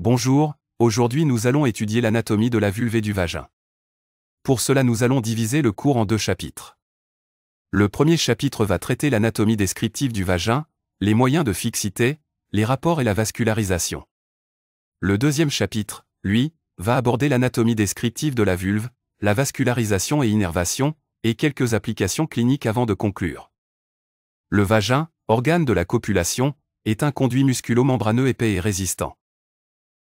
Bonjour, aujourd'hui nous allons étudier l'anatomie de la vulve et du vagin. Pour cela nous allons diviser le cours en deux chapitres. Le premier chapitre va traiter l'anatomie descriptive du vagin, les moyens de fixité, les rapports et la vascularisation. Le deuxième chapitre, lui, va aborder l'anatomie descriptive de la vulve, la vascularisation et innervation, et quelques applications cliniques avant de conclure. Le vagin, organe de la copulation, est un conduit musculo-membraneux épais et résistant.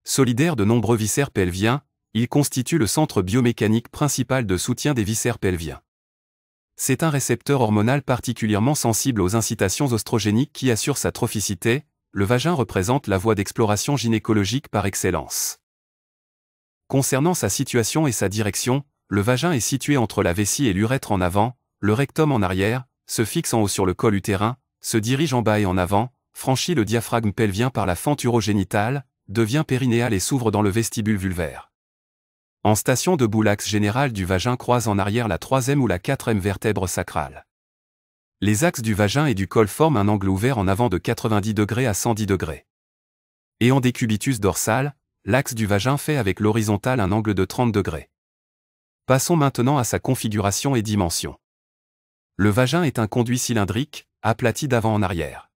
Solidaire de nombreux viscères pelviens, il constitue le centre biomécanique principal de soutien des viscères pelviens. C'est un récepteur hormonal particulièrement sensible aux incitations ostrogéniques qui assure sa trophicité, le vagin représente la voie d'exploration gynécologique par excellence. Concernant sa situation et sa direction, le vagin est situé entre la vessie et l'urètre en avant, le rectum en arrière, se fixe en haut sur le col utérin, se dirige en bas et en avant, franchit le diaphragme pelvien par la fente urogénitale, devient périnéale et s'ouvre dans le vestibule vulvaire. En station debout l'axe général du vagin croise en arrière la troisième ou la quatrième vertèbre sacrale. Les axes du vagin et du col forment un angle ouvert en avant de 90 degrés à 110 degrés. Et en décubitus dorsal, l'axe du vagin fait avec l'horizontale un angle de 30 degrés. Passons maintenant à sa configuration et dimension. Le vagin est un conduit cylindrique, aplati d'avant en arrière.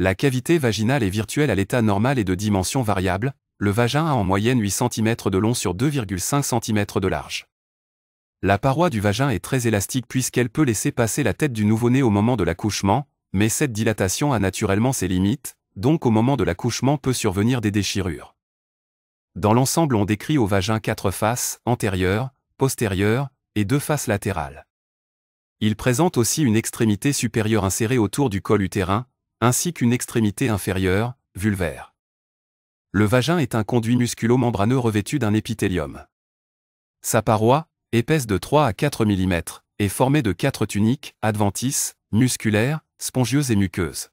La cavité vaginale est virtuelle à l'état normal et de dimension variable, le vagin a en moyenne 8 cm de long sur 2,5 cm de large. La paroi du vagin est très élastique puisqu'elle peut laisser passer la tête du nouveau-né au moment de l'accouchement, mais cette dilatation a naturellement ses limites, donc au moment de l'accouchement peut survenir des déchirures. Dans l'ensemble, on décrit au vagin quatre faces, antérieure, postérieure et deux faces latérales. Il présente aussi une extrémité supérieure insérée autour du col utérin, ainsi qu'une extrémité inférieure, vulvaire. Le vagin est un conduit musculo-membraneux revêtu d'un épithélium. Sa paroi, épaisse de 3 à 4 mm, est formée de quatre tuniques, adventices, musculaires, spongieuses et muqueuses.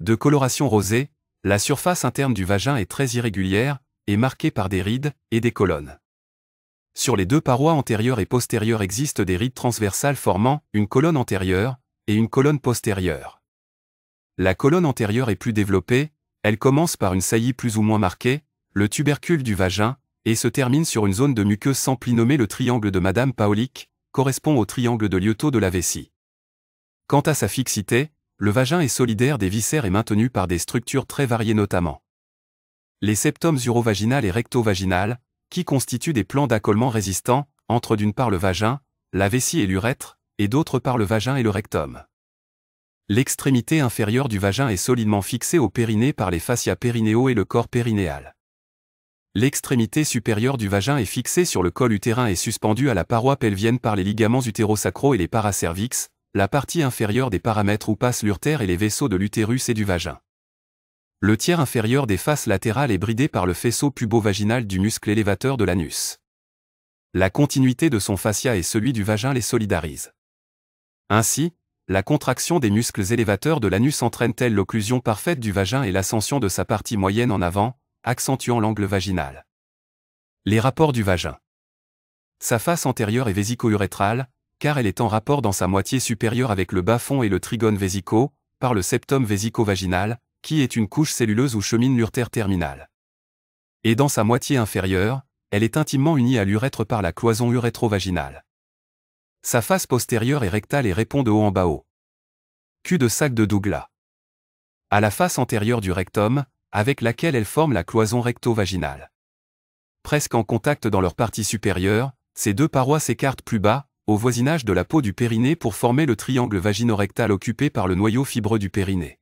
De coloration rosée, la surface interne du vagin est très irrégulière et marquée par des rides et des colonnes. Sur les deux parois antérieures et postérieures existent des rides transversales formant une colonne antérieure et une colonne postérieure. La colonne antérieure est plus développée, elle commence par une saillie plus ou moins marquée, le tubercule du vagin, et se termine sur une zone de muqueuse sans nommée le triangle de Madame Paolic, correspond au triangle de Lyoto de la vessie. Quant à sa fixité, le vagin est solidaire des viscères et maintenu par des structures très variées notamment. Les septums urovaginal et rectovaginal, qui constituent des plans d'accolement résistants, entre d'une part le vagin, la vessie et l'urètre, et d'autre part le vagin et le rectum. L'extrémité inférieure du vagin est solidement fixée au périnée par les fascias périnéaux et le corps périnéal. L'extrémité supérieure du vagin est fixée sur le col utérin et suspendue à la paroi pelvienne par les ligaments utérosacro et les paracervix, la partie inférieure des paramètres où passent l'urtère et les vaisseaux de l'utérus et du vagin. Le tiers inférieur des faces latérales est bridé par le faisceau pubovaginal du muscle élévateur de l'anus. La continuité de son fascia et celui du vagin les solidarise. Ainsi, la contraction des muscles élévateurs de l'anus entraîne-t-elle l'occlusion parfaite du vagin et l'ascension de sa partie moyenne en avant, accentuant l'angle vaginal Les rapports du vagin. Sa face antérieure est vésico-urétrale, car elle est en rapport dans sa moitié supérieure avec le bas-fond et le trigone vésico, par le septum vésico-vaginal, qui est une couche celluleuse ou chemine l'urtère terminale. Et dans sa moitié inférieure, elle est intimement unie à l'urètre par la cloison urétro-vaginale. Sa face postérieure est rectale et répond de haut en bas haut cul-de-sac de Douglas. À la face antérieure du rectum, avec laquelle elle forme la cloison recto-vaginale. Presque en contact dans leur partie supérieure, ces deux parois s'écartent plus bas, au voisinage de la peau du périnée pour former le triangle vaginorectal occupé par le noyau fibreux du périnée.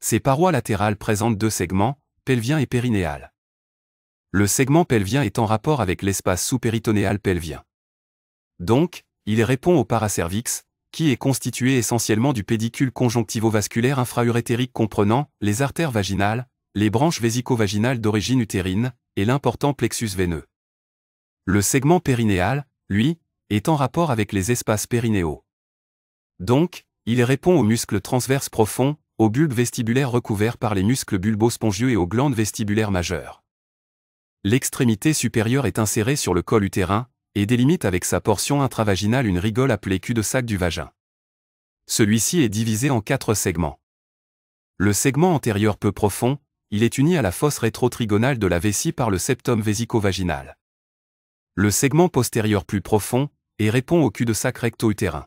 Ces parois latérales présentent deux segments, pelvien et périnéal. Le segment pelvien est en rapport avec l'espace sous-péritonéal pelvien. Donc, il répond au paracervix, qui est constitué essentiellement du pédicule conjonctivo-vasculaire infraurétérique comprenant les artères vaginales, les branches vésico-vaginales d'origine utérine et l'important plexus veineux. Le segment périnéal, lui, est en rapport avec les espaces périnéaux. Donc, il répond aux muscles transverses profonds, aux bulbes vestibulaires recouverts par les muscles bulbo-spongieux et aux glandes vestibulaires majeures. L'extrémité supérieure est insérée sur le col utérin, et délimite avec sa portion intravaginale une rigole appelée cul-de-sac du vagin. Celui-ci est divisé en quatre segments. Le segment antérieur peu profond, il est uni à la fosse rétro-trigonale de la vessie par le septum vésico-vaginal. Le segment postérieur plus profond et répond au cul-de-sac recto-utérin.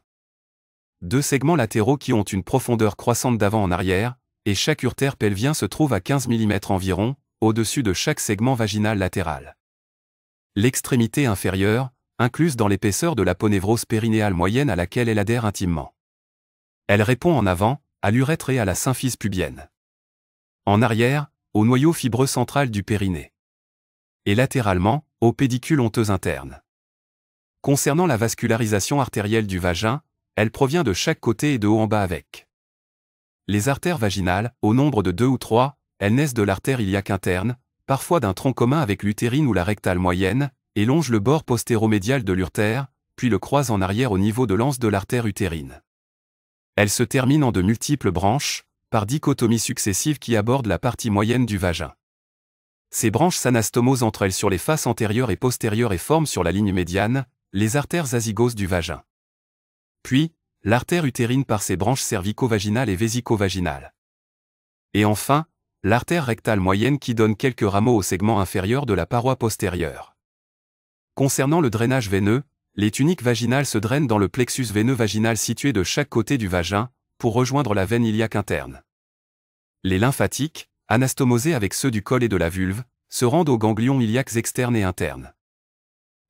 Deux segments latéraux qui ont une profondeur croissante d'avant en arrière, et chaque urtère pelvien se trouve à 15 mm environ, au-dessus de chaque segment vaginal latéral l'extrémité inférieure, incluse dans l'épaisseur de la ponévrose périnéale moyenne à laquelle elle adhère intimement. Elle répond en avant, à l'urètre et à la symphyse pubienne. En arrière, au noyau fibreux central du périnée. Et latéralement, aux pédicules honteuses internes. Concernant la vascularisation artérielle du vagin, elle provient de chaque côté et de haut en bas avec. Les artères vaginales, au nombre de deux ou trois, elles naissent de l'artère iliaque interne, parfois d'un tronc commun avec l'utérine ou la rectale moyenne, et longe le bord postéromédial de l'urtère, puis le croise en arrière au niveau de l'anse de l'artère utérine. Elle se termine en de multiples branches, par dichotomies successives qui abordent la partie moyenne du vagin. Ces branches s'anastomosent entre elles sur les faces antérieures et postérieures et forment sur la ligne médiane, les artères azygoses du vagin. Puis, l'artère utérine par ses branches cervico-vaginales et vésico-vaginales. Et enfin, l'artère rectale moyenne qui donne quelques rameaux au segment inférieur de la paroi postérieure. Concernant le drainage veineux, les tuniques vaginales se drainent dans le plexus veineux vaginal situé de chaque côté du vagin, pour rejoindre la veine iliaque interne. Les lymphatiques, anastomosés avec ceux du col et de la vulve, se rendent aux ganglions iliaques externes et internes.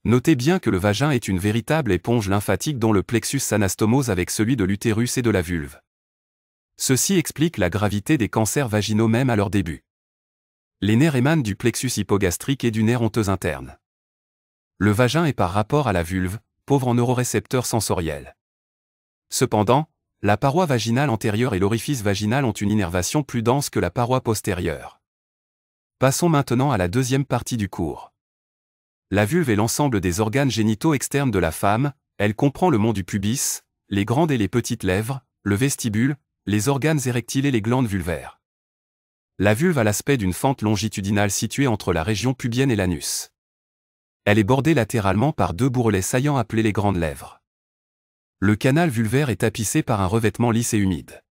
Notez bien que le vagin est une véritable éponge lymphatique dont le plexus s'anastomose avec celui de l'utérus et de la vulve. Ceci explique la gravité des cancers vaginaux même à leur début. Les nerfs émanent du plexus hypogastrique et du nerf honteux interne. Le vagin est par rapport à la vulve, pauvre en neurorécepteurs sensoriels. Cependant, la paroi vaginale antérieure et l'orifice vaginal ont une innervation plus dense que la paroi postérieure. Passons maintenant à la deuxième partie du cours. La vulve est l'ensemble des organes génitaux externes de la femme, elle comprend le mont du pubis, les grandes et les petites lèvres, le vestibule, les organes érectiles et les glandes vulvaires. La vulve a l'aspect d'une fente longitudinale située entre la région pubienne et l'anus. Elle est bordée latéralement par deux bourrelets saillants appelés les grandes lèvres. Le canal vulvaire est tapissé par un revêtement lisse et humide.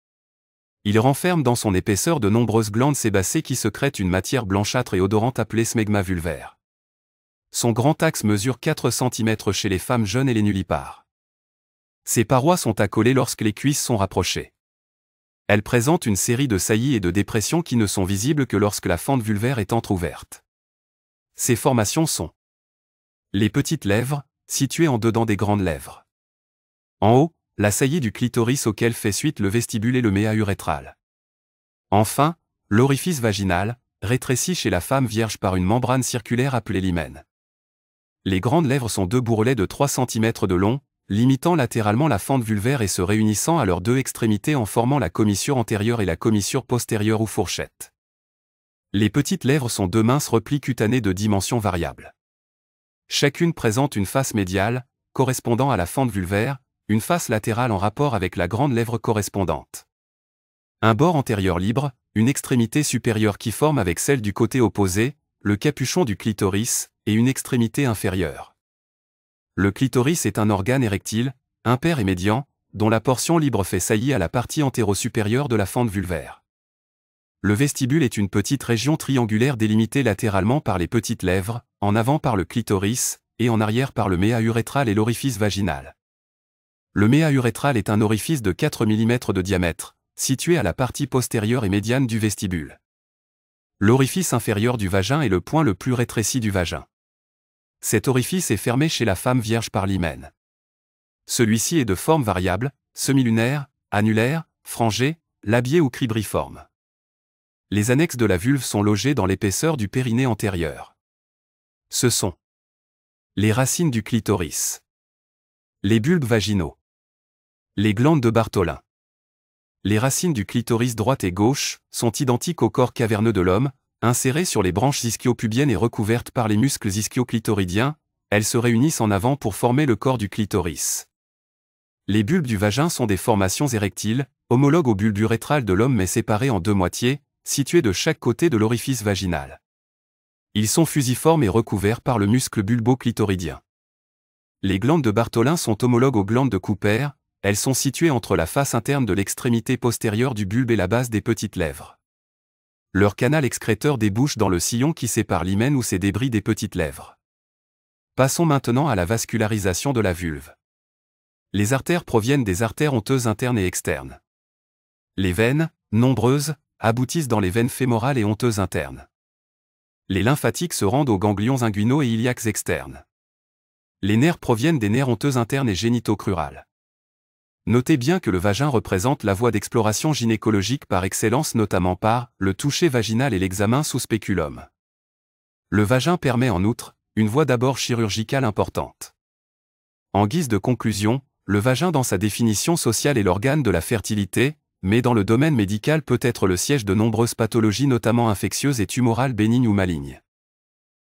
Il renferme dans son épaisseur de nombreuses glandes sébacées qui secrètent une matière blanchâtre et odorante appelée smegma vulvaire. Son grand axe mesure 4 cm chez les femmes jeunes et les nullipares. Ses parois sont accolées lorsque les cuisses sont rapprochées. Elle présente une série de saillies et de dépressions qui ne sont visibles que lorsque la fente vulvaire est entr'ouverte. Ces formations sont les petites lèvres, situées en dedans des grandes lèvres. En haut, la saillie du clitoris auquel fait suite le vestibule et le méa urétral. Enfin, l'orifice vaginal, rétréci chez la femme vierge par une membrane circulaire appelée l'hymen. Les grandes lèvres sont deux bourrelets de 3 cm de long, limitant latéralement la fente vulvaire et se réunissant à leurs deux extrémités en formant la commissure antérieure et la commissure postérieure ou fourchette. Les petites lèvres sont deux minces replis cutanés de dimensions variables. Chacune présente une face médiale, correspondant à la fente vulvaire, une face latérale en rapport avec la grande lèvre correspondante. Un bord antérieur libre, une extrémité supérieure qui forme avec celle du côté opposé, le capuchon du clitoris, et une extrémité inférieure. Le clitoris est un organe érectile, impair et médian, dont la portion libre fait saillie à la partie antéro-supérieure de la fente vulvaire. Le vestibule est une petite région triangulaire délimitée latéralement par les petites lèvres, en avant par le clitoris, et en arrière par le méa urétral et l'orifice vaginal. Le méa urétral est un orifice de 4 mm de diamètre, situé à la partie postérieure et médiane du vestibule. L'orifice inférieur du vagin est le point le plus rétréci du vagin cet orifice est fermé chez la femme vierge par l'hymen. Celui-ci est de forme variable, semi-lunaire, annulaire, frangée, labié ou cribriforme. Les annexes de la vulve sont logées dans l'épaisseur du périnée antérieur. Ce sont les racines du clitoris, les bulbes vaginaux, les glandes de Bartholin. Les racines du clitoris droite et gauche sont identiques au corps caverneux de l'homme, Insérées sur les branches ischio et recouvertes par les muscles ischioclitoridiens, elles se réunissent en avant pour former le corps du clitoris. Les bulbes du vagin sont des formations érectiles, homologues aux bulbes urétrales de l'homme mais séparés en deux moitiés, situés de chaque côté de l'orifice vaginal. Ils sont fusiformes et recouverts par le muscle bulbo-clitoridien. Les glandes de Bartholin sont homologues aux glandes de Cooper, elles sont situées entre la face interne de l'extrémité postérieure du bulbe et la base des petites lèvres leur canal excréteur débouche dans le sillon qui sépare l'hymen ou ses débris des petites lèvres. Passons maintenant à la vascularisation de la vulve. Les artères proviennent des artères honteuses internes et externes. Les veines, nombreuses, aboutissent dans les veines fémorales et honteuses internes. Les lymphatiques se rendent aux ganglions inguinaux et iliaques externes. Les nerfs proviennent des nerfs honteux internes et génitaux crurales. Notez bien que le vagin représente la voie d'exploration gynécologique par excellence notamment par le toucher vaginal et l'examen sous spéculum. Le vagin permet en outre une voie d'abord chirurgicale importante. En guise de conclusion, le vagin dans sa définition sociale est l'organe de la fertilité, mais dans le domaine médical peut être le siège de nombreuses pathologies notamment infectieuses et tumorales bénignes ou malignes.